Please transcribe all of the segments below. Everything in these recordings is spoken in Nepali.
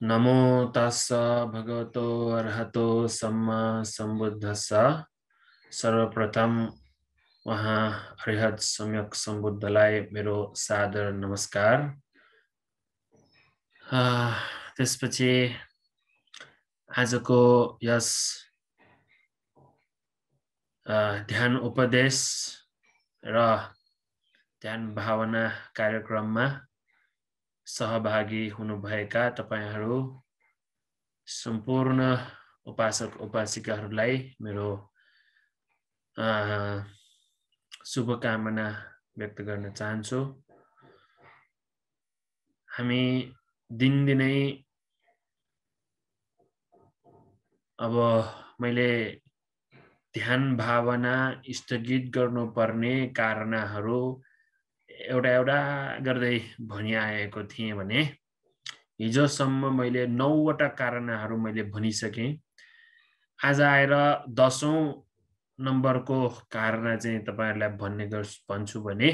नमो तास भगवतो अर्हतो सम्म सम्बुद्धस सर्वप्रथम उहाँ अरिहत सम्यक सम्बुद्धलाई मेरो सादर नमस्कार त्यसपछि आजको यस ध्यान उपदेश र ध्यान भावना कार्यक्रममा सहभागी हुनुभएका तपाईँहरू सम्पूर्ण उपासक उपासिकाहरूलाई मेरो शुभकामना व्यक्त गर्न चाहन्छु हामी दिनदिनै अब मैले ध्यान भावना स्थगित गर्नुपर्ने कारणहरू एउटा एउटा गर्दै भनिआएको थिएँ भने हिजोसम्म मैले नौवटा कारणहरू मैले भनिसकेँ आज आएर दसौँ नम्बरको कारण चाहिँ तपाईँहरूलाई भन्ने गर् भन्छु भने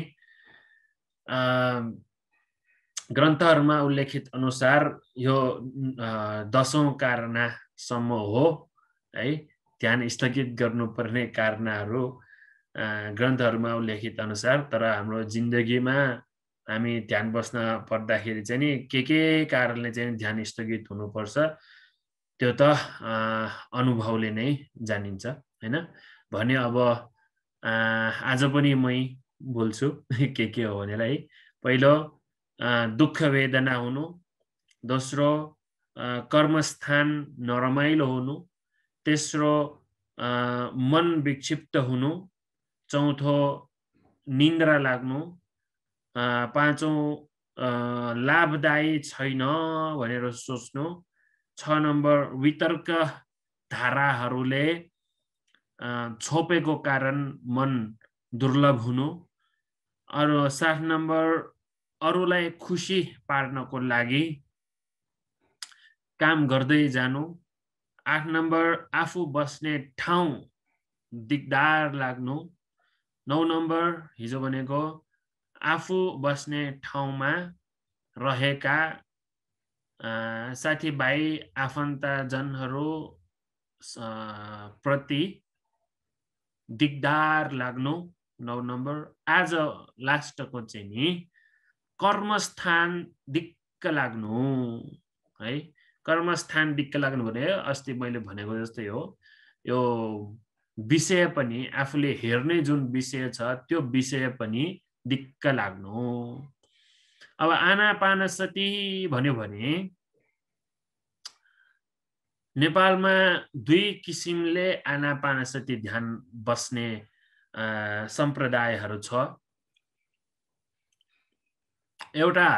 ग्रन्थहरूमा उल्लेखित अनुसार यो दसौँ सम्म हो है ध्यान स्थगित गर्नुपर्ने कारणहरू ग्रन्थहरूमा उल्लेखित अनुसार तर हाम्रो जिन्दगीमा हामी ध्यान बस्न पर्दाखेरि चाहिँ नि के के कारणले चाहिँ ध्यान स्थगित हुनुपर्छ त्यो त अनुभवले नै जानिन्छ होइन भने अब आज पनि मै बोल्छु के के हो भनेलाई पहिलो दुःख वेदना हुनु दोस्रो कर्मस्थान नरमाइलो हुनु तेस्रो मन विक्षिप्त हुनु चौथो निन्द्रा लाग्नु पाँचौँ लाभदायी छैन भनेर सोच्नु छ नम्बर वितर्क धाराहरूले छोपेको कारण मन दुर्लभ हुनु अरू सात नम्बर अरूलाई खुसी पार्नको लागि काम गर्दै जानु आठ नम्बर आफू बस्ने ठाउँ दिगदार लाग्नु नौ नम्बर हिजो भनेको आफू बस्ने ठाउँमा रहेका साथीभाइ आफन्तजनहरू प्रति दिगदार लाग्नु नौ नम्बर आज लास्टको चाहिँ नि कर्मस्थान दिक्क लाग्नु है कर्मस्थान दिक्क लाग्नु भने अस्ति मैले भनेको जस्तै हो यो विषय पनि आफूले हेर्ने जुन विषय छ त्यो विषय पनि दिक्क लाग्नु अब आनापानसती भन्यो भने नेपालमा दुई किसिमले आनापानसती ध्यान बस्ने सम्प्रदायहरू छ एउटा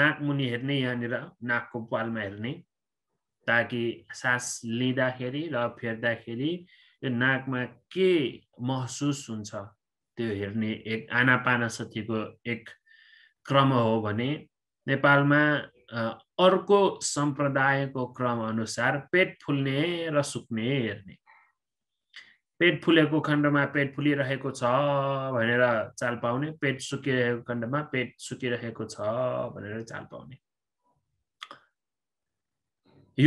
नाकमुनि हेर्ने यहाँनिर नाकको पालमा हेर्ने ताकि सास लिँदाखेरि र फेर्दाखेरि यो नाकमा के महसुस हुन्छ त्यो हेर्ने एक आनापानासतीको एक क्रम हो भने नेपालमा अर्को सम्प्रदायको क्रम अनुसार पेट फुल्ने र सुक्ने हेर्ने पेट फुलेको खण्डमा पेट फुलिरहेको छ भनेर चाल पाउने पेट सुकिरहेको खण्डमा पेट सुकिरहेको छ भनेर चाल पाउने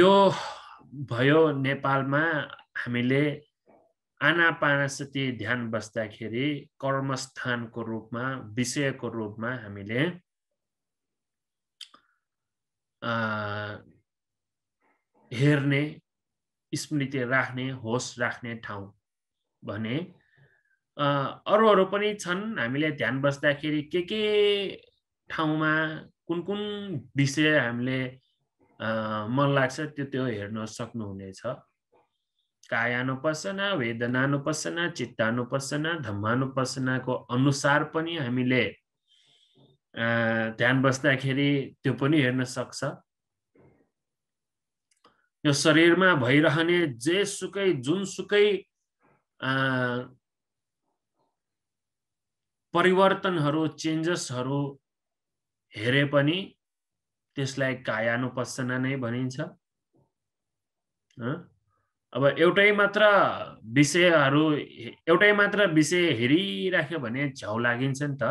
यो भयो नेपालमा हामीले आनापानसती ध्यान बस्दाखेरि कर्मस्थानको रूपमा विषयको रूपमा हामीले हेर्ने स्मृति राख्ने होस राख्ने ठाउँ भने अरूहरू पनि छन् हामीले ध्यान बस्दाखेरि के के ठाउँमा कुन कुन विषय हामीले मन लाग्छ त्यो त्यो हेर्न सक्नुहुनेछ कायानुपसना वेदनानुपसना चित्तानुपसना धम्मानुपसनाको अनुसार पनि हामीले ध्यान बस्दाखेरि त्यो पनि हेर्न सक्छ यो शरीरमा भइरहने जे जेसुकै जुनसुकै परिवर्तनहरू चेन्जेसहरू हेरे पनि त्यसलाई कायानुपसना नै भनिन्छ अब एउटै मात्र विषयहरू एउटै मात्र विषय हेरिराख्यो भने झ्याउ लागिन्छ नि त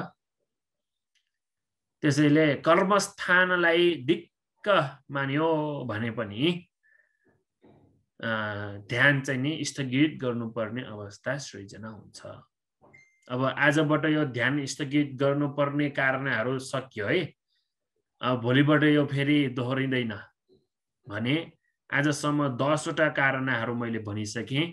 त्यसैले कर्मस्थानलाई दिक्क मान्यो भने पनि ध्यान चाहिँ नि स्थगित गर्नुपर्ने अवस्था सृजना हुन्छ अब आजबाट यो ध्यान स्थगित गर्नुपर्ने कारणहरू सकियो है अब भोलिबाट यो फेरि दोहोरिँदैन भने आजसम्म दसवटा कारणहरू मैले भनिसकेँ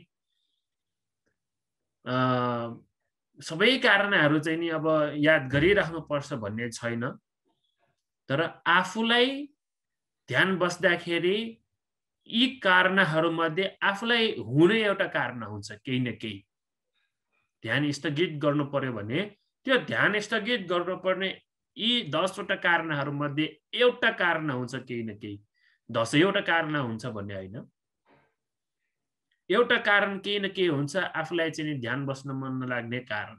सबै कारणहरू चाहिँ नि अब याद गरिराख्नुपर्छ भन्ने छैन तर आफूलाई ध्यान बस्दाखेरि यी कारणहरूमध्ये आफूलाई हुने एउटा कारण हुन्छ केही न केही ध्यान स्थगित गर्नु पर्यो भने त्यो ध्यान स्थगित गर्नुपर्ने यी दसवटा कारणहरूमध्ये एउटा कारण हुन्छ केही न केही एउटा कारण हुन्छ भन्ने होइन एउटा कारण केही न केही हुन्छ आफूलाई चाहिँ ध्यान बस्न मन नलाग्ने कारण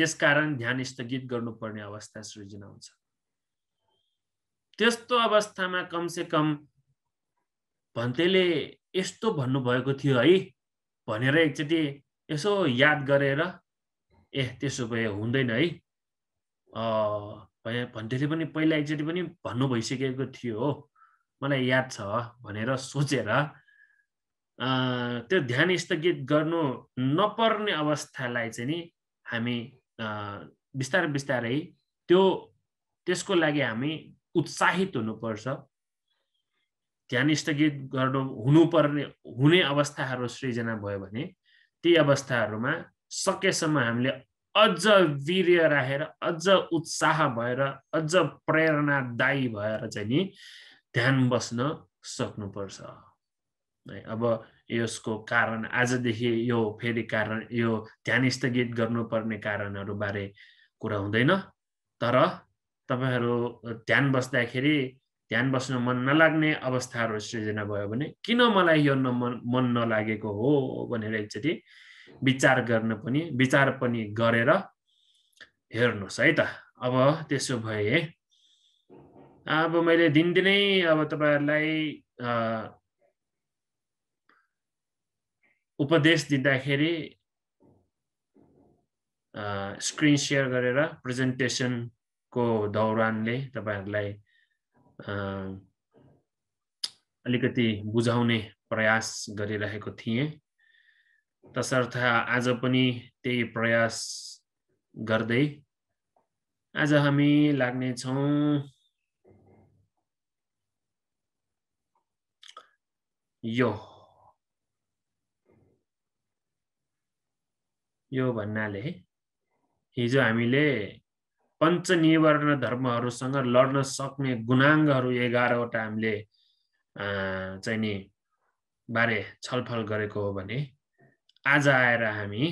त्यस कारण ध्यान स्थगित गर्नुपर्ने अवस्था सृजना हुन्छ त्यस्तो अवस्थामा कमसे कम भन्तेले यस्तो भन्नुभएको थियो है भनेर एकचोटि यसो याद गरेर ए त्यसो भए हुँदैन है भन्टेले पनि पहिला एकचोटि पनि भन्नु भइसकेको थियो हो मलाई याद छ भनेर सोचेर त्यो ध्यान स्थगित गर्नु नपर्ने अवस्थालाई चाहिँ नि हामी बिस्तारै बिस्तारै त्यो त्यसको लागि हामी उत्साहित हुनुपर्छ ध्यान स्थगित गर्नु हुनुपर्ने हुने अवस्थाहरू सृजना भयो भने ती अवस्थाहरूमा सकेसम्म हामीले अझ वीर्य राखेर अझ उत्साह भएर अझ प्रेरणादायी भएर चाहिँ नि ध्यान बस्न सक्नुपर्छ है अब यसको कारण आजदेखि यो फेरि कारण यो ध्यान स्थगित गर्नुपर्ने बारे कुरा हुँदैन तर तपाईँहरू ध्यान बस्दाखेरि ध्यान बस्न मन नलाग्ने अवस्थाहरू सृजना भयो भने किन मलाई यो न मन मन नलागेको हो भनेर एकचोटि विचार गर्न पनि विचार पनि गरेर हेर्नुहोस् है त अब त्यसो भए अब मैले दिनदिनै अब तपाईँहरूलाई उपदेश दिँदाखेरि स्क्रिन सेयर गरेर प्रेजेन्टेसनको दौरानले तपाईँहरूलाई अलिकति बुझाउने प्रयास गरिरहेको थिएँ तसर्थ आज पनि त्यही प्रयास गर्दै आज हामी लाग्नेछौँ यो यो भन्नाले हिजो हामीले पञ्च निवारण धर्महरूसँग लड्न सक्ने गुणाङ्गहरू एघारवटा हामीले चाहिँ नि बारे छलफल गरेको हो भने आज आएर हामी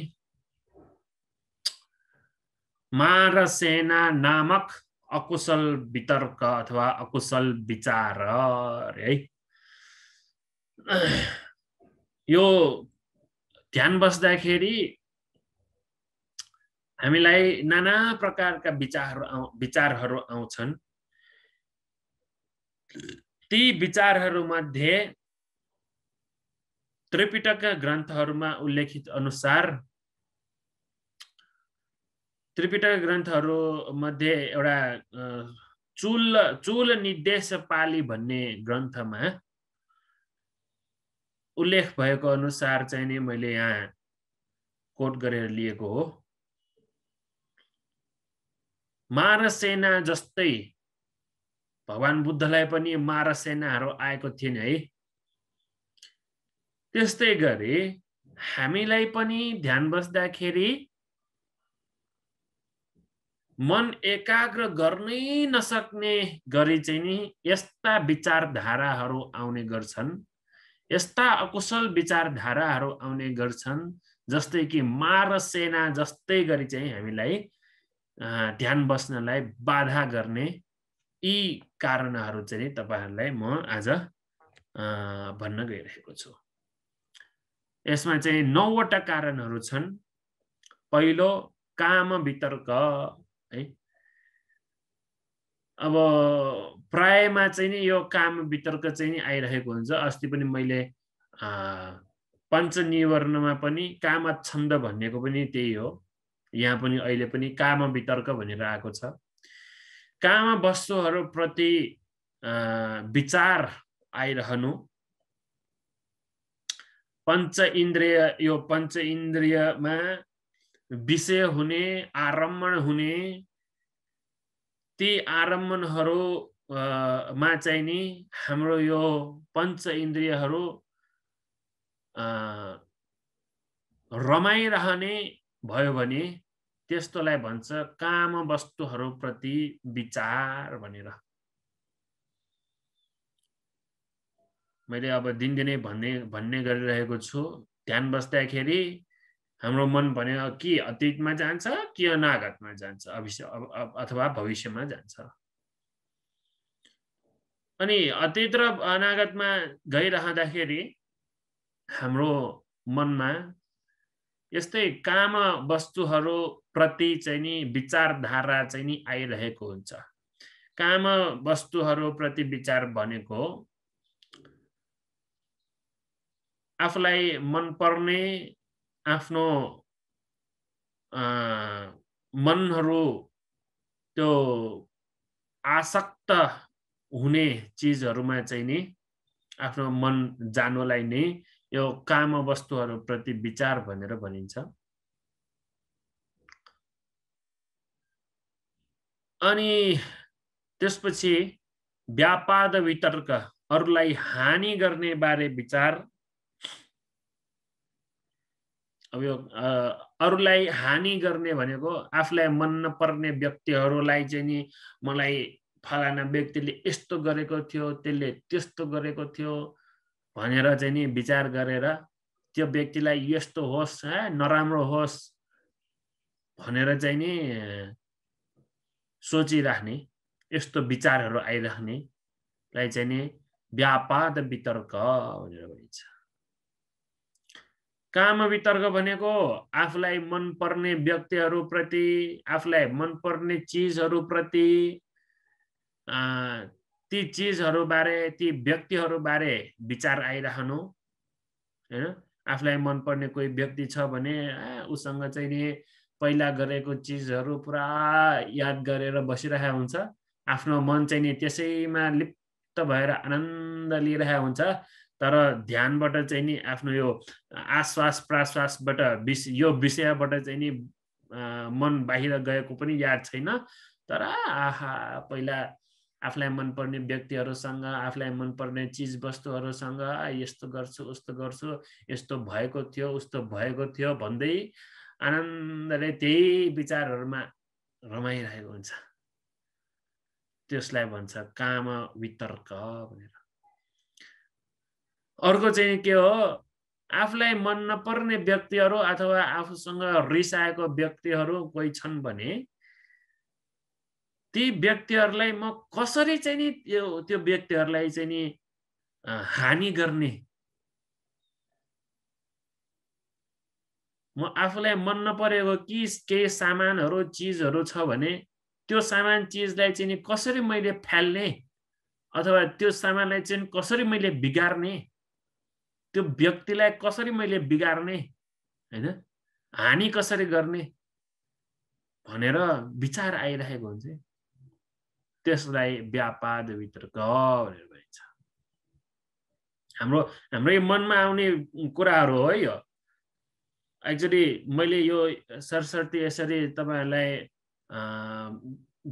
मारसेना नामक अकुशल वितर्क अथवा अकुशल विचार है यो ध्यान बस्दाखेरि हामीलाई नाना प्रकारका विचार विचारहरू आउँछन् ती विचारहरूमध्ये त्रिपिटकका ग्रन्थहरूमा उल्लेखित अनुसार त्रिपिटक ग्रन्थहरू मध्ये एउटा चुल चुल निर्देश पाली भन्ने ग्रन्थमा उल्लेख भएको अनुसार चाहिँ नि मैले यहाँ कोट गरेर लिएको हो मारसेना जस्तै भगवान् बुद्धलाई पनि मारसेनाहरू आएको थिएन है त्यस्तै गरी हामीलाई पनि ध्यान बस्दाखेरि मन एकाग्र गर्नै नसक्ने गरी चाहिँ नि यस्ता विचारधाराहरू आउने गर्छन् यस्ता अकुशल विचारधाराहरू आउने गर्छन् जस्तै कि मार सेना जस्तै गरी चाहिँ हामीलाई ध्यान बस्नलाई बाधा गर्ने यी कारणहरू चाहिँ तपाईँहरूलाई म आज भन्न गइरहेको छु यसमा चाहिँ नौवटा कारणहरू छन् पहिलो काम वितर्क है अब प्रायमा चाहिँ नि यो काम वितर्क चाहिँ नि आइरहेको हुन्छ अस्ति पनि मैले पञ्चनिवर्णमा पनि काम छन्द भन्नेको पनि त्यही हो यहाँ पनि अहिले पनि काम वितर्क भनेर आएको छ काम वस्तुहरूप्रति विचार आइरहनु पञ्च इन्द्रिय यो पञ्च इन्द्रियमा विषय हुने आरम्भण हुने ती आरम्भणहरूमा चाहिँ नि हाम्रो यो पञ्च इन्द्रियहरू रमाइरहने भयो भने त्यस्तोलाई भन्छ काम वस्तुहरूप्रति विचार भनेर मैले अब दिनदिनै भन्ने भन्ने गरिरहेको छु ध्यान बस्दाखेरि हाम्रो मन भने कि अतीतमा जान्छ कि अनागतमा जान्छ भविष्य अथवा भविष्यमा जान्छ अनि अतीत र अनागतमा गइरहँदाखेरि हाम्रो मनमा यस्तै काम वस्तुहरूप्रति चाहिँ नि विचारधारा चाहिँ नि आइरहेको हुन्छ काम वस्तुहरूप्रति विचार भनेको आफूलाई मनपर्ने आफ्नो मनहरू त्यो आसक्त हुने चिजहरूमा चाहिँ नि आफ्नो मन जानुलाई नै यो काम वस्तुहरूप्रति विचार भनेर भनिन्छ अनि त्यसपछि व्यापार वितर्क अरूलाई हानि गर्ने बारे विचार अब यो अरूलाई हानि गर्ने भनेको आफूलाई मन नपर्ने व्यक्तिहरूलाई चाहिँ नि मलाई फलाना व्यक्तिले यस्तो गरेको थियो त्यसले त्यस्तो गरेको थियो भनेर चाहिँ नि विचार गरेर त्यो व्यक्तिलाई यस्तो होस् है नराम्रो होस् भनेर चाहिँ नि सोचिराख्ने यस्तो विचारहरू आइराख्नेलाई चाहिँ नि व्यापार वितर्क भनेर भनिन्छ काम वितर्क भनेको आफूलाई मनपर्ने व्यक्तिहरूप्रति आफूलाई मनपर्ने चिजहरूप्रति ती चिजहरूबारे ती व्यक्तिहरूबारे विचार आइरहनु होइन आफूलाई मनपर्ने कोही व्यक्ति छ भने उसँग चाहिँ नि पहिला गरेको चिजहरू पुरा याद गरेर बसिरहेको हुन्छ आफ्नो मन चाहिँ नि त्यसैमा लिप्त भएर आनन्द लिइरहेको हुन्छ तर ध्यानबाट चाहिँ नि आफ्नो यो आश्वास प्राश्वासबाट विष यो विषयबाट चाहिँ नि मन बाहिर गएको पनि याद छैन तर आहा पहिला आफूलाई मनपर्ने व्यक्तिहरूसँग आफूलाई मनपर्ने चिजवस्तुहरूसँग यस्तो गर्छु उस्तो गर्छु यस्तो भएको थियो उस्तो भएको थियो भन्दै आनन्दले त्यही विचारहरूमा रमाइरहेको हुन्छ त्यसलाई भन्छ काम वितर्क भनेर अर्को चाहिँ के हो आफूलाई मन नपर्ने व्यक्तिहरू अथवा आफूसँग रिसाएको व्यक्तिहरू कोही छन् भने ती व्यक्तिहरूलाई म कसरी चाहिँ नि त्यो त्यो व्यक्तिहरूलाई चाहिँ नि हानि गर्ने म आफूलाई मन नपरेको कि केही सामानहरू चिजहरू छ भने त्यो सामान चिजलाई चाहिँ नि कसरी मैले फाल्ने अथवा त्यो सामानलाई चाहिँ कसरी मैले बिगार्ने त्यो व्यक्तिलाई कसरी मैले बिगार्ने होइन हानि कसरी गर्ने भनेर विचार आइरहेको हुन्छ त्यसलाई व्यापार वितर्क भनेर भनिन्छ हाम्रो हाम्रो मनमा आउने कुराहरू हो यो एक्चुली मैले यो सरस्वती यसरी तपाईँहरूलाई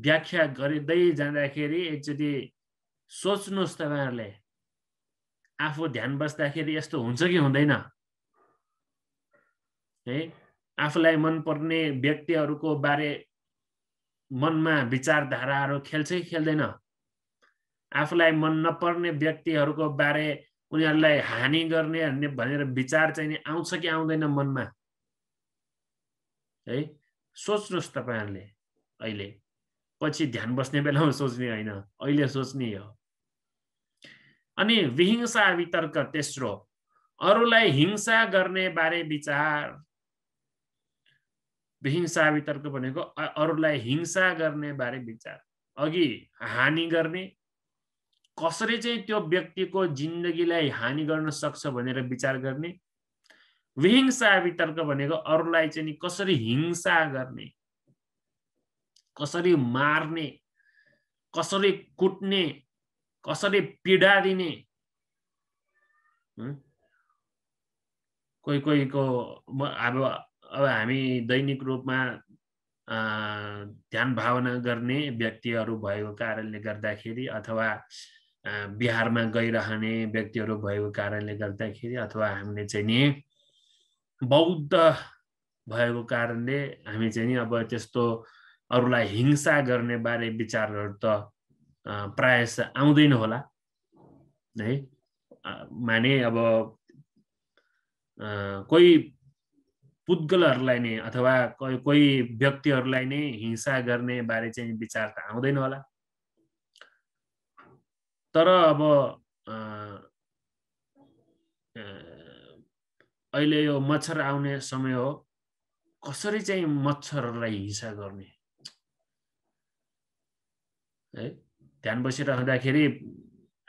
व्याख्या गरिँदै जाँदाखेरि एकचोटि सोच्नुहोस् तपाईँहरूले आफू ध्यान बस्दाखेरि यस्तो हुन्छ कि हुँदैन है आफूलाई मनपर्ने व्यक्तिहरूको बारे मनमा विचारधाराहरू खेल्छ कि खेल्दैन आफूलाई मन नपर्ने व्यक्तिहरूको बारे उनीहरूलाई हानि गर्ने भनेर विचार चाहिँ आउँछ कि आउँदैन मनमा है सोच्नुहोस् तपाईँहरूले अहिले पछि ध्यान बस्ने बेलामा सोच्ने होइन अहिले सोच्ने हो अनि विहिंसा वितर्क तेस्रो अरूलाई हिंसा गर्ने बारे विचार विहिंसा वितर्क भनेको अरूलाई हिंसा गर्ने बारे विचार अघि हानि गर्ने कसरी चाहिँ त्यो व्यक्तिको जिन्दगीलाई हानि गर्न सक्छ भनेर विचार गर्ने विहिंसा वितर्क भनेको अरूलाई चाहिँ कसरी हिंसा गर्ने कसरी मार्ने कसरी कुट्ने कसरी पीडा दिने कोही कोहीको अब अब हामी दैनिक रूपमा ध्यान भावना गर्ने व्यक्तिहरू भएको कारणले गर्दाखेरि अथवा बिहारमा गइरहने व्यक्तिहरू भएको कारणले गर्दाखेरि अथवा हामीले चाहिँ नि बौद्ध भएको कारणले हामी चाहिँ नि अब त्यस्तो अरूलाई हिंसा गर्ने बारे विचारहरू त प्रायस आउँदैन होला है माने अब कोही पुद्गलहरूलाई नै अथवा कोही कोही व्यक्तिहरूलाई नै हिंसा गर्ने बारे चाहिँ विचार त आउँदैन होला तर अब अहिले यो मच्छर आउने समय हो कसरी चाहिँ मच्छरहरूलाई हिंसा गर्ने है ध्यान बसिरहँदाखेरि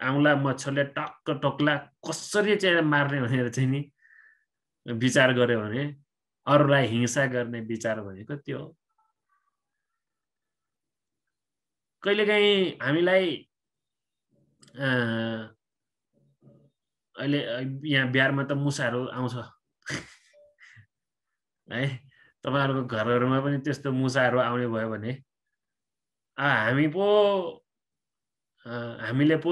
आउँला मच्छरले टक्क टक्ला कसरी चाहिँ मार्ने भनेर चाहिँ नि विचार गर्यो भने अरूलाई हिंसा गर्ने विचार भनेको त्यो कहिलेकाहीँ हामीलाई अहिले यहाँ बिहारमा त मुसाहरू आउँछ है तपाईँहरूको घरहरूमा पनि त्यस्तो मुसाहरू आउने भयो भने हामी पो हामीले पो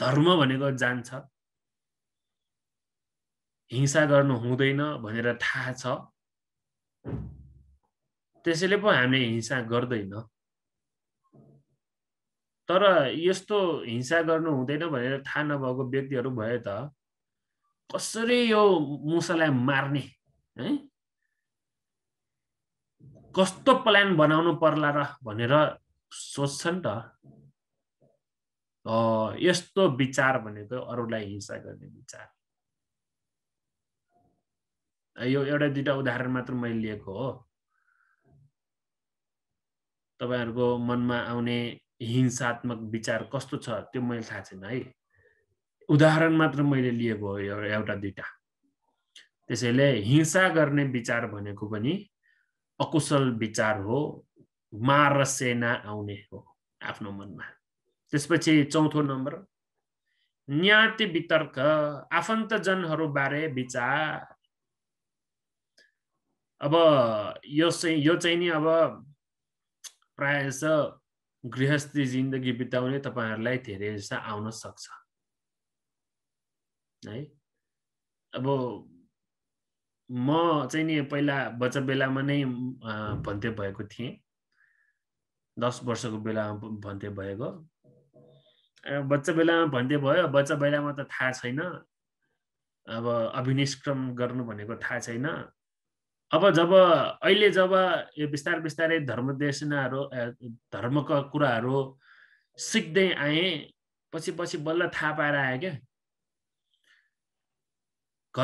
धर्म भनेको जान्छ हिंसा गर्नु हुँदैन भनेर थाहा छ त्यसैले पो हामीले हिंसा गर्दैन तर यस्तो हिंसा गर्नु हुँदैन भनेर थाहा नभएको व्यक्तिहरू भए त कसरी यो मुसालाई मार्ने है कस्तो प्लान बनाउनु पर्ला र भनेर सोच्छ नि त यस्तो विचार भनेको अरूलाई हिंसा गर्ने विचार यो एउटा दुइटा उदाहरण मात्र मैले लिएको हो तपाईँहरूको मनमा आउने हिंसात्मक विचार कस्तो छ त्यो मैले थाहा छैन है उदाहरण मात्र मैले लिएको हो एउटा दुइटा त्यसैले हिंसा गर्ने विचार भनेको पनि अकुशल विचार हो मार र सेना आउने हो आफ्नो मनमा त्यसपछि चौथो नम्बर न्याति वितर्क आफन्तजनहरूबारे विचार अब यो चाहिँ यो चाहिँ नि अब प्राय जसो गृहस्थी जिन्दगी बिताउने तपाईँहरूलाई धेरै जस्तो आउन सक्छ है अब म चाहिँ नि पहिला बच्चा बेलामा नै भन्थे भएको थिएँ दस वर्षको बेलामा भन्थे भएको बच्चा बेलामा भन्दै भयो बच्चा बेलामा त थाहा छैन अब अभिनिष्क्रम गर्नु भनेको थाहा छैन अब जब अहिले जब यो बिस्तार बिस्तारै धर्मदेशनाहरू धर्मका कुराहरू सिक्दै आएँ पछि पछि बल्ल थाहा पाएर आयो क्या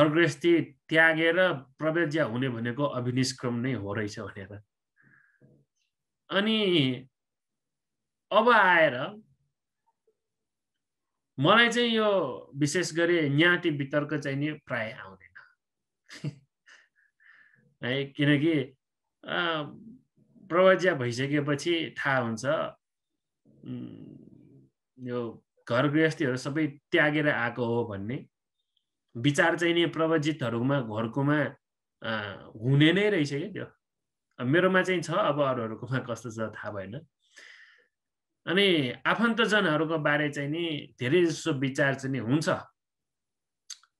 घर गृहस्थी त्यागेर प्रवेज्या हुने भनेको अभिनिष्क्रम नै हो रहेछ भनेर अनि अब आएर मलाई चाहिँ यो विशेष गरी न्याटी वितर्क चाहिँ नि प्राय आउँदैन है किनकि प्रवज्या भइसकेपछि थाहा हुन्छ यो घर गृहस्थीहरू सबै त्यागेर आएको हो भन्ने विचार चाहिँ नि प्रवजितहरूमा घरकोमा हुने नै रहेछ क्या त्यो मेरोमा चाहिँ छ अब अरूहरूकोमा कस्तो छ थाहा भएन अनि आफन्तजनहरूको बारे चाहिँ नि धेरै जसो विचार चाहिँ नि हुन्छ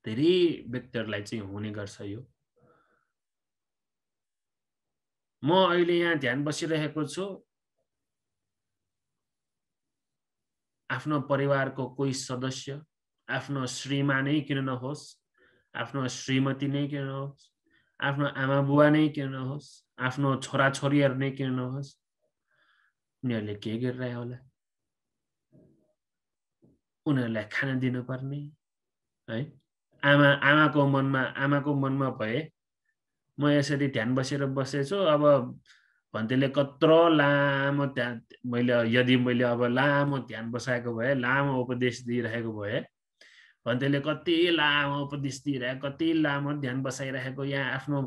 धेरै व्यक्तिहरूलाई चाहिँ हुने गर्छ यो म अहिले यहाँ ध्यान बसिरहेको छु आफ्नो परिवारको कोही सदस्य आफ्नो श्रीमा नै किन नहोस् आफ्नो श्रीमती नै किन नहोस् आफ्नो आमा बुवा नै किन नहोस् आफ्नो छोराछोरीहरू नै किन नहोस् उनीहरूले के गरिरहे होला उनीहरूलाई खाना दिनुपर्ने है आमा आमाको मनमा आमाको मनमा भए म यसरी ध्यान बसेर बसेछु अब भन्थेले कत्रो लामो ध्यान मैले यदि मैले अब लामो ध्यान बसाएको भए लामो उपदेश दिइरहेको भए भन्तेले कति लामो उपदेश दिइरहे कति लामो ध्यान बसाइरहेको यहाँ आफ्नो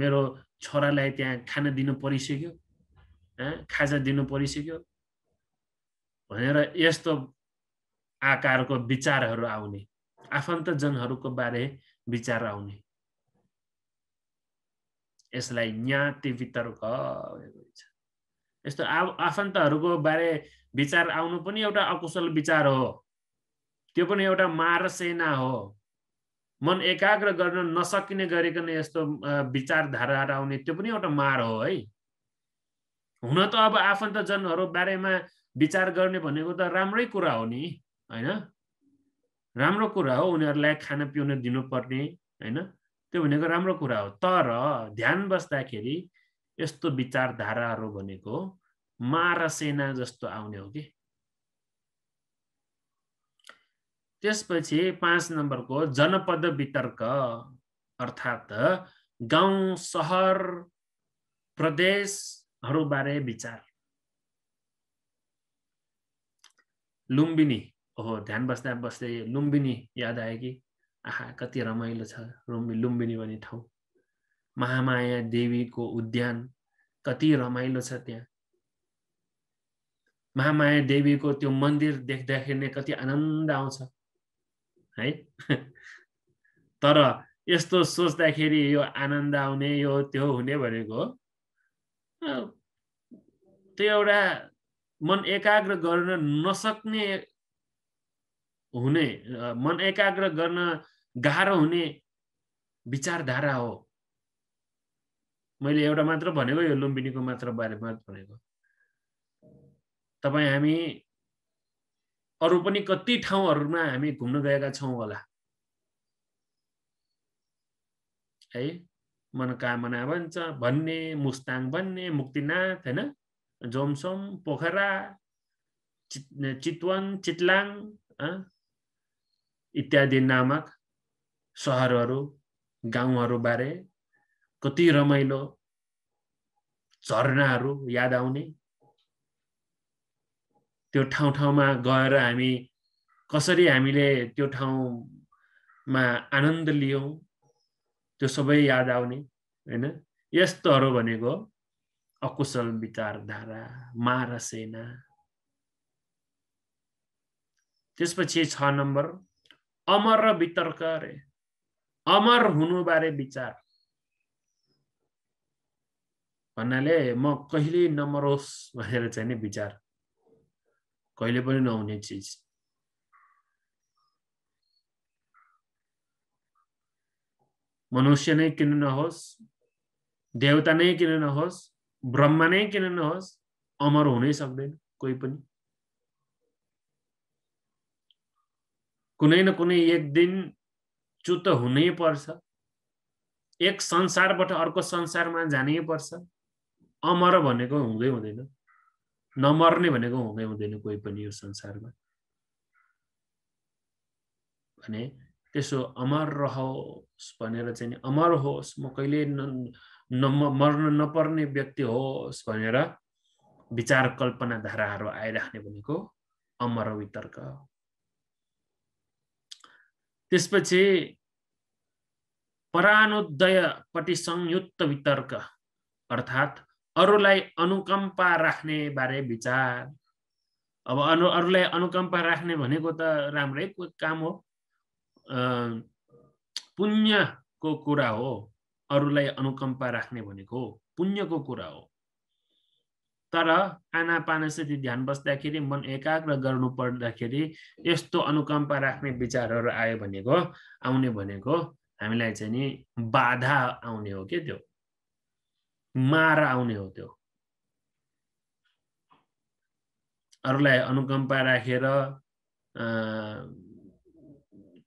मेरो छोरालाई त्यहाँ खाना दिनु परिसक्यो खाजा दिनु परिसक्यो भनेर यस्तो आकारको विचारहरू आउने आफन्तजनहरूको बारे विचार आउने यसलाई ज्ञाति वितर्क यस्तो आ आफन्तहरूको बारे विचार आउनु पनि एउटा अकुशल विचार हो त्यो पनि एउटा मार सेना हो मन एकाग्र गर्न नसकिने गरिकन यस्तो विचारधाराहरू आउने त्यो पनि एउटा मार हो है हुन त अब आफन्तजनहरू बारेमा विचार गर्ने भनेको त राम्रै कुरा हो नि होइन राम्रो कुरा हो उनीहरूलाई खाना पिउन दिनुपर्ने होइन त्यो भनेको राम्रो कुरा हो तर ध्यान बस्दाखेरि यस्तो विचारधाराहरू भनेको मार सेना जस्तो आउने हो कि त्यसपछि पाँच नम्बरको जनपद वितर्क अर्थात् गाउँ सहर प्रदेश हरूबारे विचार लुम्बिनी ओहो ध्यान बस्दा बस्दै लुम्बिनी याद आयो कि आहा कति रमाइलो छ लुम्बी लुम्बिनी भन्ने ठाउँ महामाया देवीको उद्यान कति रमाइलो छ त्यहाँ महामाया देवीको त्यो मन्दिर देख्दाखेरि नै कति आनन्द आउँछ है तर यस्तो सोच्दाखेरि यो आनन्द आउने यो त्यो हुने भनेको त्यो एउटा मन एकाग्र गर्न नसक्ने हुने मन एकाग्र गर्न गाह्रो हुने विचारधारा हो मैले एउटा मात्र भनेको यो लुम्बिनीको मात्र बारेमा भनेको तपाईँ हामी अरू पनि कति ठाउँहरूमा हामी घुम्न गएका छौँ होला है मनोकामना बन्छ भन्ने मुस्ताङ भन्ने मुक्तिनाथ होइन जोमसोम पोखरा चितवन चितलाङ इत्यादि नामक सहरहरू गाउँहरूबारे कति रमाइलो झरनाहरू याद आउने त्यो ठाउँ ठाउँमा गएर हामी कसरी हामीले त्यो ठाउँमा आनन्द लियौँ त्यो सबै याद आउने होइन यस्तोहरू भनेको अकुशल विचारधारा मार सेना त्यसपछि छ नम्बर अमर र वितर्क अरे अमर हुनुबारे विचार भन्नाले म कहिले नमरोस् भनेर चाहिँ नि विचार कहिले पनि नहुने चिज मनुष्य नै किन नहोस् देवता नै किन नहोस् ब्रह्म नै किन नहोस् अमर हुनै सक्दैन कोही पनि कुनै न कुनै एक दिन च्युत हुनै पर्छ एक संसारबाट अर्को संसारमा जानै पर्छ अमर भनेको हुँदै हुँदैन नमर्ने भनेको हुँदै हुँदैन कोही पनि यो संसारमा भने त्यसो अमर रहोस् भनेर चाहिँ अमर होस् म कहिले न, मर्न नपर्ने व्यक्ति होस् भनेर विचार कल्पना धाराहरू आइराख्ने भनेको अमर वितर्क त्यसपछि परानुदयपट्टि संयुक्त वितर्क अर्थात् अरूलाई अनुकम्पा राख्ने बारे विचार अब अरू अरूलाई अनुकम्पा राख्ने भनेको त राम्रै काम हो पुण्यको कुरा हो अरूलाई अनुकम्पा राख्ने भनेको पुण्यको कुरा हो तर आना ध्यान बस्दाखेरि मन एकाग्र गर्नु पर्दाखेरि यस्तो अनुकम्पा राख्ने विचारहरू आयो भनेको आउने भनेको हामीलाई चाहिँ नि बाधा आउने हो के त्यो मार आउने हो त्यो अरूलाई अनुकम्पा राखेर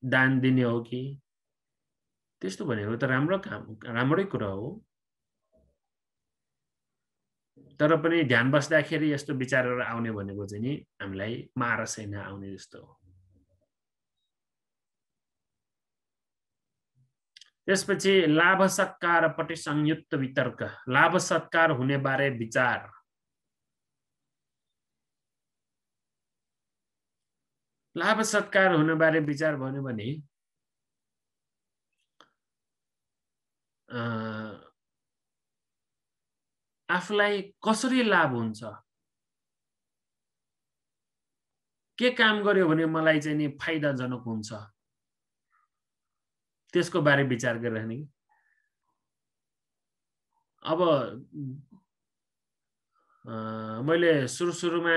दान दिने हो कि त्यस्तो भनेको त राम्रो काम राम्रै कुरा हो तर पनि ध्यान बस्दाखेरि यस्तो विचारहरू आउने भनेको चाहिँ नि हामीलाई मार छैन आउने जस्तो हो त्यसपछि लाभ सत्कार संयुक्त वितर्क लाभ सत्कार हुने बारे विचार लाभ सत्कार हुनुबारे विचार भन्यो भने आफूलाई कसरी लाभ हुन्छ के काम गर्यो भने मलाई चाहिँ नि फाइदाजनक हुन्छ त्यसको बारे विचार गरिरहने कि अब मैले सुरु सुरुमा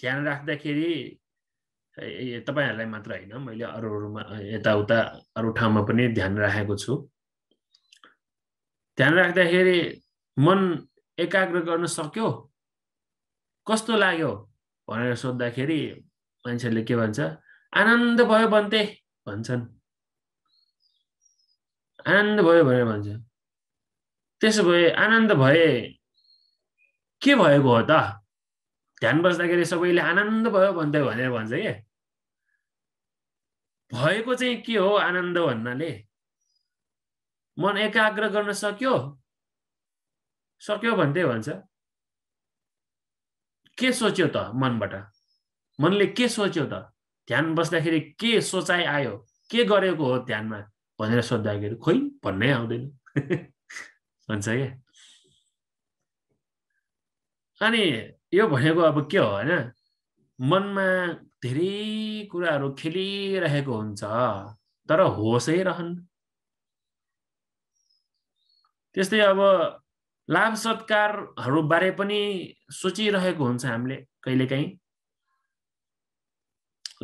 ध्यान राख्दाखेरि तपाईँहरूलाई मात्र होइन मैले अरू अरूमा यताउता अरू ठाउँमा पनि ध्यान राखेको छु ध्यान राख्दाखेरि मन एकाग्र गर्न सक्यो कस्तो लाग्यो भनेर सोद्धाखेरि मान्छेहरूले के भन्छ आनन्द भयो भन्थे भन्छन् आनन्द भयो भनेर भन्छ त्यसो भए आनन्द भए के भएको हो त ध्यान बस्दाखेरि सबैले आनन्द भयो भन्दै भनेर भन्छ क्या भएको चाहिँ के हो आनन्द भन्नाले मन एकाग्र गर्न सक्यो सक्यो भन्दै भन्छ के सोच्यो त मनबाट मनले के सोच्यो त ध्यान बस्दाखेरि के सोचाइ आयो के गरेको हो ध्यानमा भनेर सोद्धाखेरि खोइ भन्नै आउँदैन भन्छ क्या अनि यो भनेको अब के हो होइन मनमा धेरै कुराहरू खेलिरहेको हुन्छ तर होसै रहन् त्यस्तै अब लाभ सत्कारहरूबारे पनि सोचिरहेको हुन्छ हामीले कहिलेकाहीँ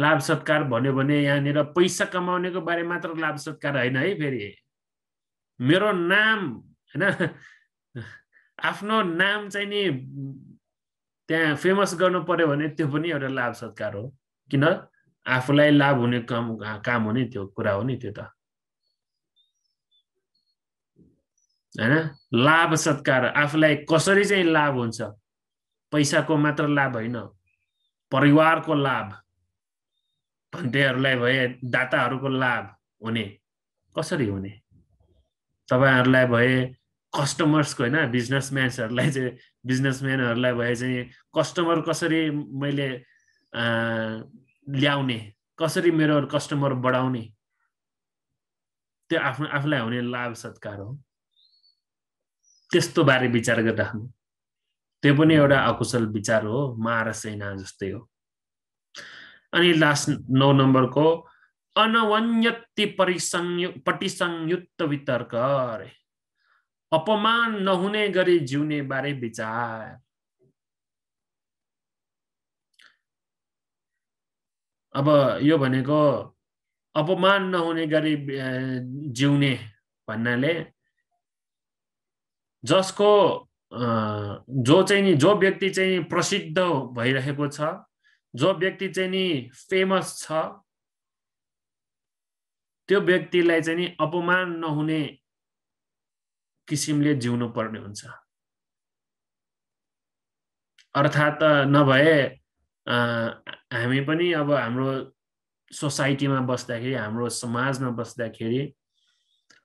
लाभ सत्कार भन्यो भने यहाँनिर पैसा कमाउनेको बारे मात्र लाभ सत्कार होइन है फेरि मेरो नाम होइन आफ्नो नाम चाहिँ नि त्यहाँ फेमस गर्नु पर्यो भने त्यो पनि एउटा लाभ सत्कार हो किन आफूलाई लाभ हुने काम काम हो नि त्यो कुरा हो नि त्यो त होइन लाभ सत्कार आफूलाई कसरी चाहिँ लाभ हुन्छ पैसाको मात्र लाभ होइन परिवारको लाभ भन्तेहरूलाई भए दाताहरूको लाभ हुने कसरी हुने तपाईँहरूलाई भए कस्टमर्सको होइन बिजनेसम्यान्सहरूलाई चाहिँ बिजनेसम्यानहरूलाई भए चाहिँ कस्टमर कसरी मैले ल्याउने कसरी मेरो कस्टमर बढाउने त्यो आफ्नो आफूलाई हुने लाभ सत्कार हो त्यस्तो बारे विचार गरिराख्नु त्यो पनि एउटा अकुशल विचार हो महारसेना सेना जस्तै हो अनि लास्ट नौ नम्बरको अनवन्यति परिसंयु पटिसंयुक्त वितर्क अरे अपमान नहुने गरी जिउने बारे विचार अब यो भनेको अपमान नहुने गरी जिउने भन्नाले जसको जो चाहिँ नि जो व्यक्ति चाहिँ प्रसिद्ध भइरहेको छ जो व्यक्ति चाहिँ नि फेमस छ त्यो व्यक्तिलाई चाहिँ नि अपमान नहुने किसिमले जिउनु पर्ने हुन्छ अर्थात् नभए हामी पनि अब हाम्रो सोसाइटीमा बस्दाखेरि हाम्रो समाजमा बस्दाखेरि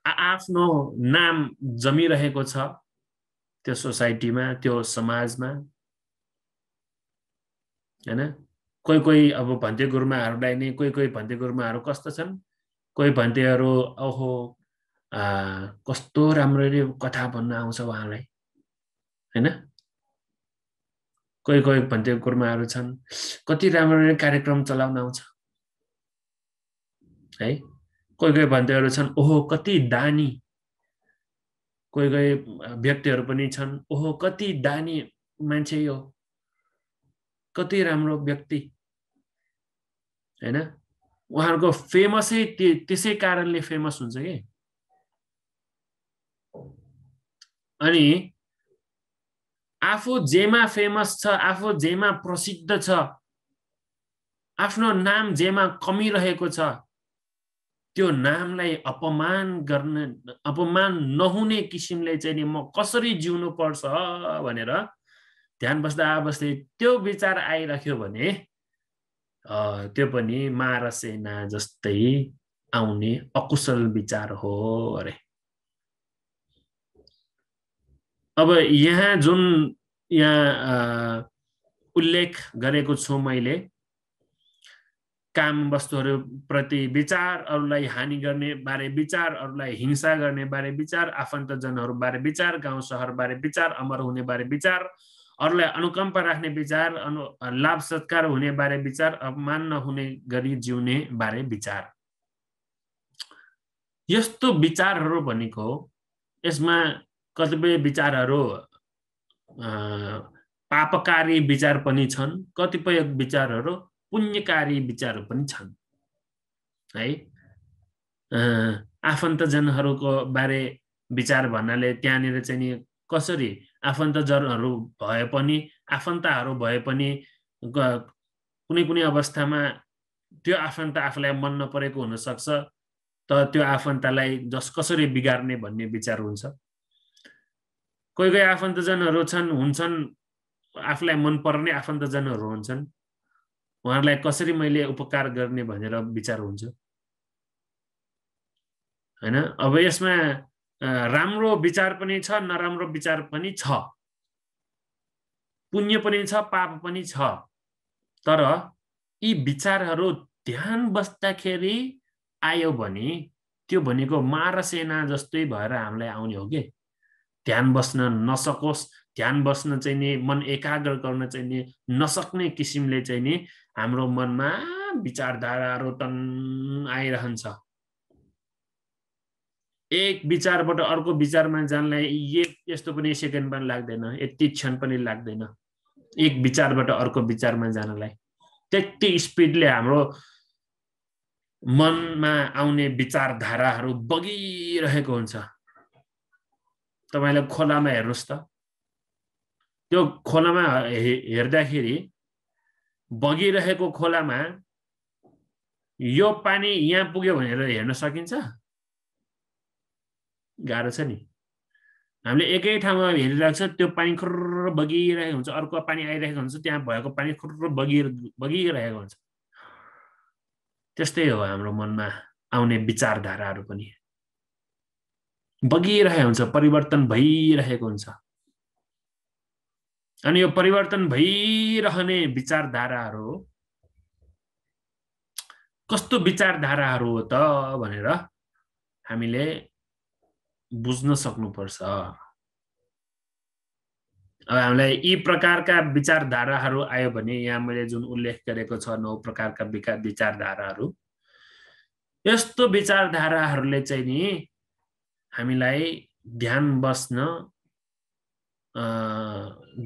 आफ्नो नाम जमिरहेको छ त्यो सोसाइटीमा त्यो समाजमा होइन कोही कोही अब भन्थे गुरुमाहरूलाई नै कोही कोही भन्थे गुरुमाहरू कस्तो छन् कोही भन्थेहरू ओहो कस्तो राम्ररी कथा भन्न आउँछ उहाँलाई होइन कोही कोही भन्थ्यो गुरुमाहरू छन् कति राम्रो राम्रो कार्यक्रम चलाउन आउँछ है कोही कोही भन्थेहरू छन् ओहो कति दानी कोही कोही व्यक्तिहरू पनि छन् ओहो कति दानी मान्छे यो कति राम्रो व्यक्ति होइन उहाँहरूको फेमसै त्यसै कारणले फेमस हुन्छ कि अनि आफू जेमा फेमस छ आफू जेमा प्रसिद्ध छ आफ्नो नाम जेमा कमिरहेको छ त्यो नामलाई अपमान गर्ने अपमान नहुने किसिमले चाहिँ नि म कसरी जिउनु पर्छ भनेर ध्यान बस्दा बस्दै त्यो विचार आइराख्यो भने त्यो पनि मार जस्तै आउने अकुशल विचार हो अरे अब यहाँ जुन यहाँ उल्लेख गरेको छु मैले काम वस्तुहरूप्रति विचारहरूलाई हानि गर्ने बारे विचारहरूलाई हिंसा गर्ने बारे विचार बारे विचार गाउँ बारे विचार अमर हुने बारे विचार अरूलाई अनुकम्प राख्ने विचार अनु लाभ सत्कार हुने बारे विचार अपमान नहुने गरी जिउने बारे विचार यस्तो विचारहरू भनेको यसमा कतिपय विचारहरू पापकारी विचार पनि छन् कतिपय विचारहरू पुण्यकारी विचार पनि छन् है आफन्तजनहरूको बारे विचार भन्नाले त्यहाँनिर चाहिँ नि कसरी आफन्तजनहरू भए पनि आफन्तहरू भए पनि कुनै कुनै अवस्थामा त्यो आफन्त आफूलाई मन नपरेको हुनसक्छ त त्यो आफन्तलाई जस कसरी बिगार्ने भन्ने विचार हुन्छ कोही कोही आफन्तजनहरू छन् हुन्छन् आफूलाई मनपर्ने आफन्तजनहरू हुन्छन् उहाँहरूलाई कसरी मैले उपकार गर्ने भनेर विचार हुन्छ होइन अब यसमा राम्रो विचार पनि छ नराम्रो विचार पनि छ पुण्य पनि छ पाप पनि छ तर यी विचारहरू ध्यान बस्दाखेरि आयो भने त्यो भनेको मारसेना जस्तै भएर हामीलाई आउने हो कि ध्यान बस्न नसकोस् ध्यान बस्न चाहिँ नि मन एकाग्र गर्न चाहिँ नि नसक्ने किसिमले चाहिँ नि हाम्रो मनमा विचारधाराहरू टन आइरहन्छ एक विचारबाट अर्को विचारमा जानलाई एक यस्तो पनि सेकेन्ड पनि लाग्दैन यति क्षण पनि लाग्दैन एक विचारबाट अर्को विचारमा जानलाई त्यति स्पिडले हाम्रो मनमा आउने विचारधाराहरू बगिरहेको हुन्छ तपाईँलाई खोलामा हेर्नुहोस् त त्यो खोलामा हेर्दाखेरि बगिरहेको खोलामा यो पानी यहाँ पुग्यो भनेर हेर्न सकिन्छ गाह्रो छ नि हामीले एकै ठाउँमा हेरिरहेको छ त्यो पानी खुर्र बगिरहेको हुन्छ अर्को पानी आइरहेको हुन्छ त्यहाँ भएको पानी खुर्र बगि बगिरहेको हुन्छ त्यस्तै हो हाम्रो मनमा आउने विचारधाराहरू पनि बगिरहेको हुन्छ परिवर्तन भइरहेको हुन्छ अनि यो परिवर्तन भइरहने विचारधाराहरू कस्तो विचारधाराहरू हो त भनेर हामीले बुझ्न सक्नुपर्छ अब हामीलाई यी प्रकारका विचारधाराहरू आयो भने यहाँ मैले जुन उल्लेख गरेको छ नौ प्रकारका विचारधाराहरू यस्तो विचारधाराहरूले चाहिँ नि हामीलाई ध्यान बस्न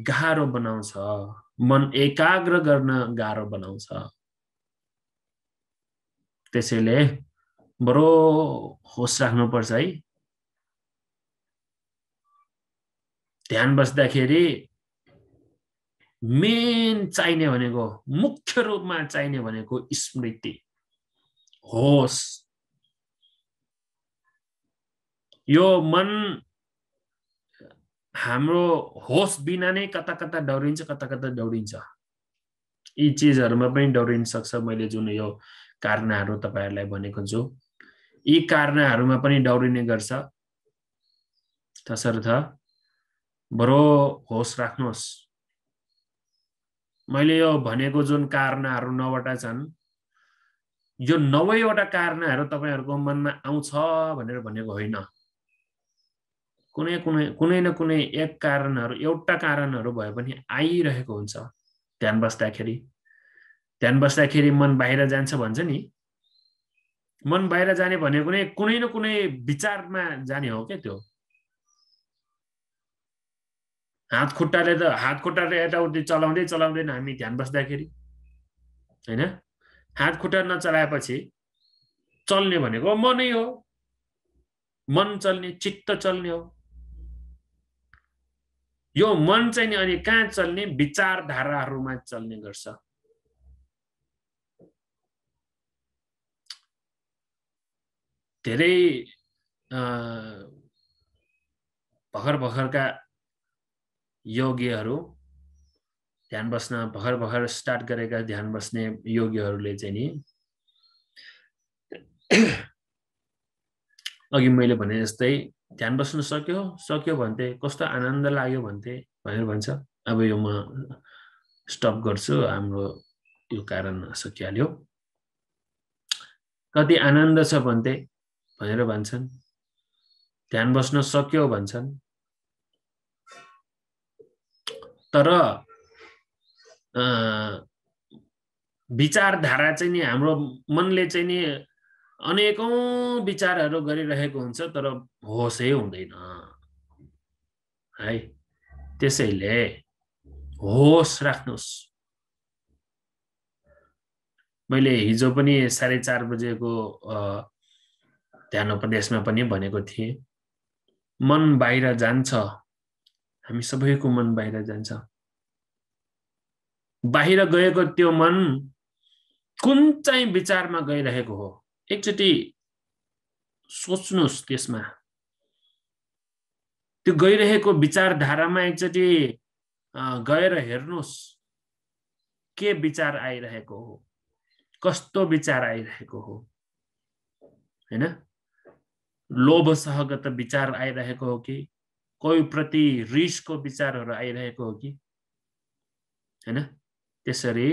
गाह्रो बनाउँछ मन एकाग्र गर्न गाह्रो बनाउँछ त्यसैले बरो होस राख्नुपर्छ है ध्यान बस्दाखेरि मेन चाहिने भनेको मुख्य रूपमा चाहिने भनेको स्मृति होस यो मन हाम्रो होस बिना नै कता कता डौडिन्छ कता कता दौडिन्छ यी चिजहरूमा पनि डौडिन सक्छ मैले जुन यो कारणहरू तपाईँहरूलाई भनेको छु यी कारणहरूमा पनि डौडिने गर्छ तसर्थ बरो होस राख्नुहोस् मैले यो भनेको जुन कारणहरू नौवटा छन् यो नौवैवटा कारणहरू तपाईँहरूको मनमा आउँछ भनेर भनेको होइन कुनै कुनै कुनै न कुनै एक कारणहरू एउटा कारणहरू भए पनि आइरहेको हुन्छ ध्यान बस्दाखेरि ध्यान बस्दाखेरि मन बाहिर जान्छ भन्छ नि मन बाहिर जाने भनेको नै कुनै न कुनै विचारमा जाने हो क्या त्यो हात खुट्टाले त हात खुट्टाले यताउति चलाउँदै चलाउँदैन हामी ध्यान बस्दाखेरि होइन हात खुट्टा नचलाएपछि चल्ने भनेको मनै हो मन चल्ने चित्त चल्ने हो यो मन चाहिँ नि अनि कहाँ चल्ने विचारधाराहरूमा चल्ने गर्छ धेरै भर्खर भर्खरका योगीहरू ध्यान बस्न भर्खर भर्खर स्टार्ट गरेका ध्यान बस्ने योगीहरूले चाहिँ नि अघि मैले भने जस्तै ध्यान बस्न सक्यो सक्यो भन्थे कस्तो आनन्द लाग्यो भन्थे भनेर भन्छ अब यो म स्टप गर्छु हाम्रो यो कारण सकिहाल्यो कति आनन्द छ भन्थे भनेर भन्छन् ध्यान बस्न सक्यो भन्छन् तर विचारधारा चाहिँ नि हाम्रो मनले चाहिँ नि अनेकौँ विचारहरू गरिरहेको हुन्छ तर होसै हुँदैन है त्यसैले होस राख्नुहोस् मैले हिजो पनि साढे चार बजेको ध्यान उपदेशमा पनि भनेको थिएँ मन बाहिर जान्छ हामी सबैको मन बाहिर जान्छ बाहिर गएको त्यो मन कुन चाहिँ विचारमा गइरहेको हो एकचोटि सोच्नुहोस् त्यसमा त्यो गइरहेको विचारधारामा एकचोटि गएर हेर्नुहोस् के विचार आइरहेको हो कस्तो विचार आइरहेको हो होइन लोभ सहगत विचार आइरहेको हो कि कोही प्रति रिसको विचारहरू आइरहेको हो कि होइन त्यसरी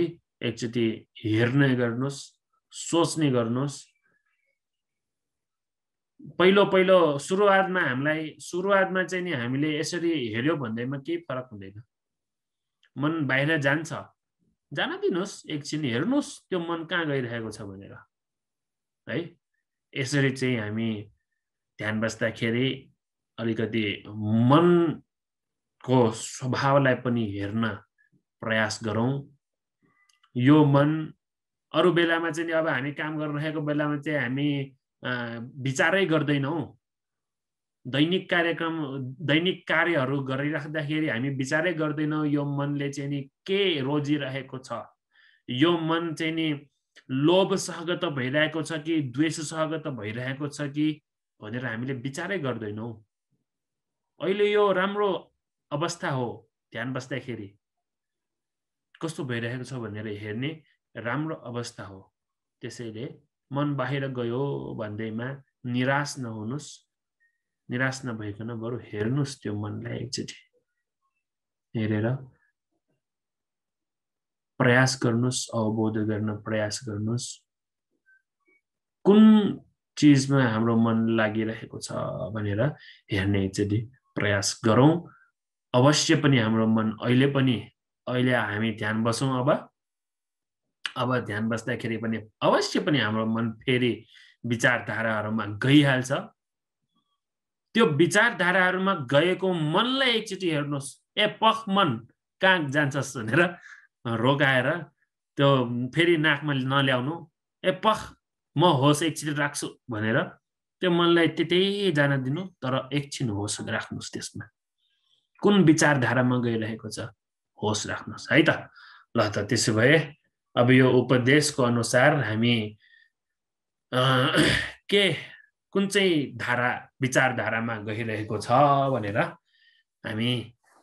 एकचोटि हेर्ने गर्नुहोस् सोच्ने गर्नुहोस् पहिलो पहिलो सुरुवातमा हामीलाई सुरुवातमा चाहिँ नि हामीले यसरी हेऱ्यो भन्दैमा केही फरक हुँदैन मन बाहिर जान्छ जान दिनुहोस् एकछिन हेर्नुहोस् त्यो मन कहाँ गइरहेको छ भनेर है यसरी चाहिँ हामी ध्यान बस्दाखेरि अलिकति मनको स्वभावलाई पनि हेर्न प्रयास गरौँ यो मन अरू बेलामा चाहिँ अब हामी काम गरिरहेको बेलामा चाहिँ हामी विचारै गर्दैनौँ दैनिक कार्यक्रम दैनिक कार्यहरू गरिराख्दाखेरि हामी विचारै गर्दैनौँ यो मनले चाहिँ नि के रोजिरहेको छ यो मन चाहिँ नि लोभ सहगत भइरहेको छ कि द्वेष सहगत भइरहेको छ कि भनेर हामीले विचारै गर्दैनौँ अहिले यो राम्रो अवस्था हो ध्यान बस्दाखेरि कस्तो भइरहेको छ भनेर हेर्ने राम्रो अवस्था हो त्यसैले मन बाहिर गयो भन्दैमा निराश नहुनुहोस् निराश नभइकन बरु हेर्नुहोस् त्यो मनलाई एकचोटि हेरेर प्रयास गर्नुहोस् अवबोध गर्न प्रयास गर्नुहोस् कुन चिजमा हाम्रो मन लागिरहेको छ भनेर हेर्ने एकचोटि प्रयास गरौँ अवश्य पनि हाम्रो मन अहिले पनि अहिले हामी ध्यान बसौँ अब अब ध्यान बस्दाखेरि पनि अवश्य पनि हाम्रो मन फेरि विचारधाराहरूमा गइहाल्छ त्यो विचारधाराहरूमा गएको मनलाई एकचोटि हेर्नुहोस् ए पख मन कहाँ जान्छस् भनेर रोकाएर त्यो फेरि नाकमा नल्याउनु ए पख म होस् एकछिन राख्छु भनेर त्यो मनलाई त्यतै जान दिनु तर एकछिन होस् राख्नुहोस् त्यसमा कुन विचारधारामा गइरहेको छ होस् राख्नुहोस् है त ल त त्यसो भए अब यो उपदेशको अनुसार हामी के कुन चाहिँ धारा विचारधारामा गइरहेको छ भनेर हामी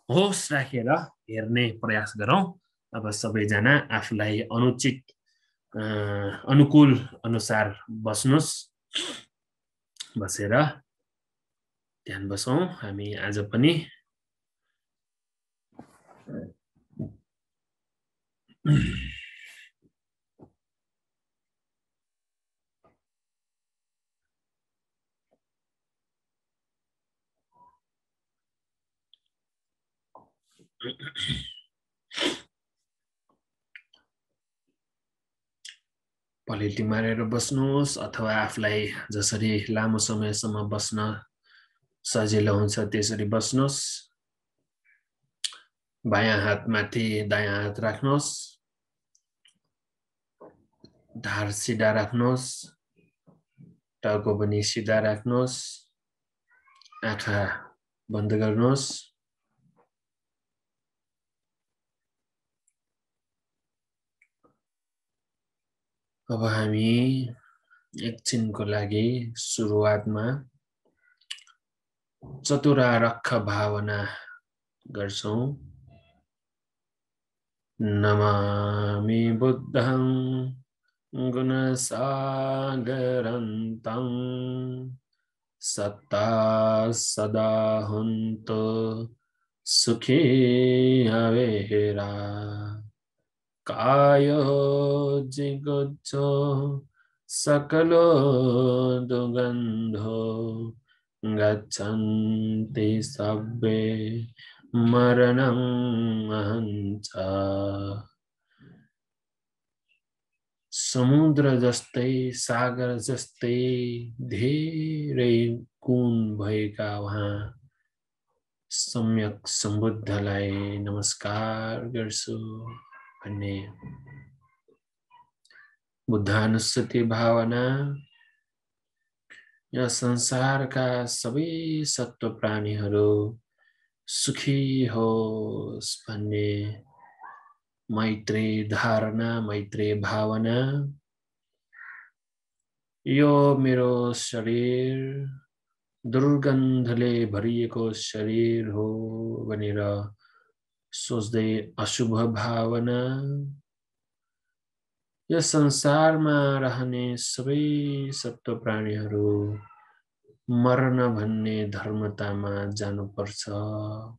होस राखेर हेर्ने प्रयास गरौँ अब सबैजना आफूलाई अनुचित अनुकूल अनुसार बस्नुहोस् बसेर ध्यान बसौँ हामी आज पनि पलेटी मारेर बस्नुहोस् अथवा आफूलाई जसरी लामो समयसम्म बस्न सजिलो हुन्छ त्यसरी बस्नुहोस् बायाँ हातमाथि दायाँ हात राख्नुहोस् धार सिधा राख्नुहोस् टाउको पनि सिधा राख्नुहोस् आँखा बन्द गर्नुहोस् अब हामी एकछिनको लागि सुरुवातमा चतुरारक्ष भावना गर्छौँ नमामि बुद्धं गुणसागरन्तं सत्ता सदा हुन्तो सुखी हवेरा काय जिगुच्छ सकलो दुगंधो, गच्छन्ति सभ्ये मरणं महन्छ समुद्र जस्तै सागर जस्तै धेरै गुण भएका उहाँ सम्यक सम्बुद्धलाई नमस्कार गर्छु भन्ने भावना र संसारका सबै सत्व प्राणीहरू सुखी होस् भन्ने मैत्री धारणा मैत्री भावना यो मेरो शरीर दुर्गन्धले भरिएको शरीर हो भनेर सोच्दै अशुभ भावना यो संसारमा रहने सबै सत्व प्राणीहरू मर्न भन्ने धर्मतामा जानुपर्छ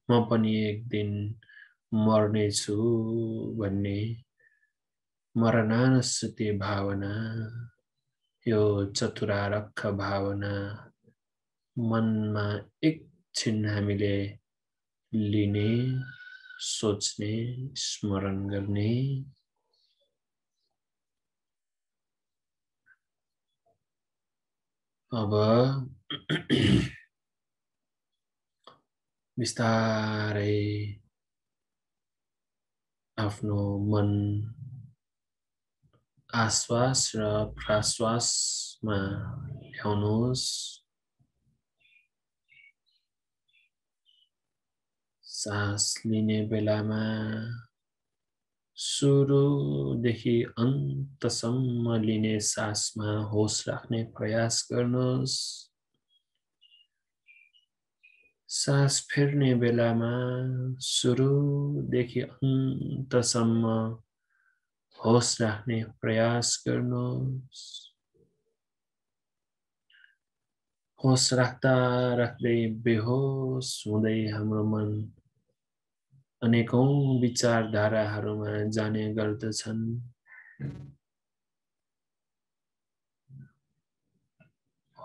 म पनि एक दिन मर्नेछु भन्ने मरणानुसुति भावना यो चतुरारक्ख भावना मनमा एकछिन हामीले लिने सोच्ने स्मरण गर्ने अब बिस्तारै आफ्नो मन आश्वास र प्राश्वासमा ल्याउनुहोस् सास लिने बेलामा सुरुदेखि अन्तसम्म लिने सासमा होस राख्ने प्रयास गर्नुहोस् सास फेर्ने बेलामा सुरुदेखि अन्तसम्म होस राख्ने प्रयास गर्नुहोस् होस राख्दा राख्दै बेहोस हुँदै हाम्रो मन अनेकौँ विचारधाराहरूमा जाने गर्दछन्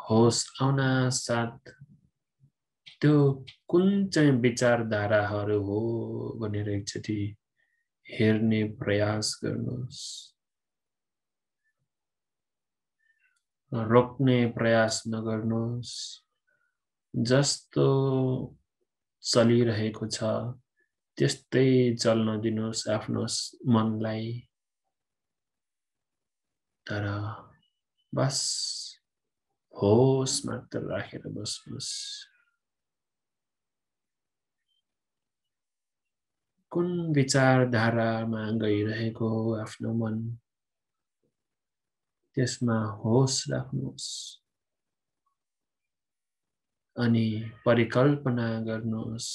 होस् आउना साथ त्यो कुन चाहिँ विचारधाराहरू हो भनेर एकचोटि हेर्ने प्रयास गर्नुहोस् रोक्ने प्रयास नगर्नुहोस् जस्तो चलिरहेको छ त्यस्तै चल्न दिनुहोस् आफ्नो मनलाई तर बस होस् मात्र राखेर बस्नुहोस् कुन विचारधारामा गइरहेको हो आफ्नो मन त्यसमा होस् राख्नुहोस् अनि परिकल्पना गर्नुहोस्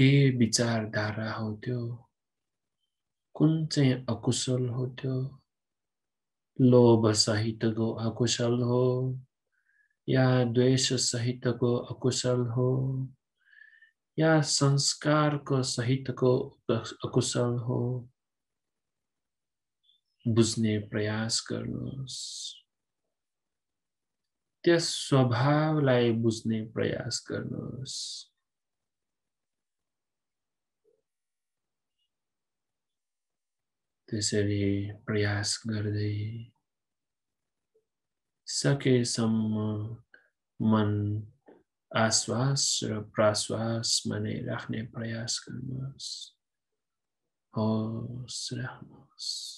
के विचारधारा हो त्यो कुन चाहिँ अकुशल हो त्यो लोभ सहितको अकुशल हो या द्वेष सहितको अकुशल हो या संस्कारको सहितको अकुशल हो बुझ्ने प्रयास गर्नुहोस् त्यस स्वभावलाई बुझ्ने प्रयास गर्नुहोस् त्यसरी प्रयास गर्दै सकेसम्म मन आश्वास र प्राश्वासमा माने राख्ने प्रयास गर्नुहोस् हस् राख्नुहोस्